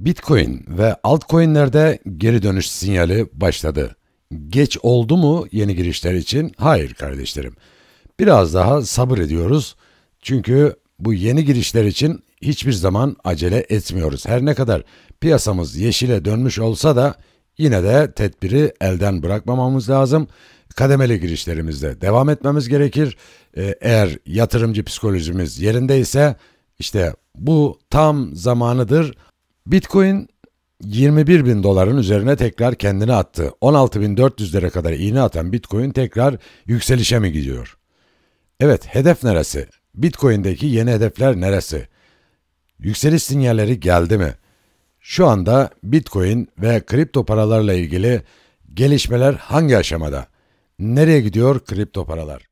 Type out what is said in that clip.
Bitcoin ve altcoin'lerde geri dönüş sinyali başladı. Geç oldu mu yeni girişler için? Hayır kardeşlerim. Biraz daha sabır ediyoruz. Çünkü bu yeni girişler için hiçbir zaman acele etmiyoruz. Her ne kadar piyasamız yeşile dönmüş olsa da yine de tedbiri elden bırakmamamız lazım. Kademeli girişlerimizde devam etmemiz gerekir. Ee, eğer yatırımcı psikolojimiz yerindeyse işte bu tam zamanıdır Bitcoin 21 bin doların üzerine tekrar kendini attı. 16.400 lira kadar iğne atan Bitcoin tekrar yükselişe mi gidiyor? Evet, hedef neresi? Bitcoin'deki yeni hedefler neresi? Yükseliş sinyalleri geldi mi? Şu anda Bitcoin ve kripto paralarla ilgili gelişmeler hangi aşamada? Nereye gidiyor kripto paralar?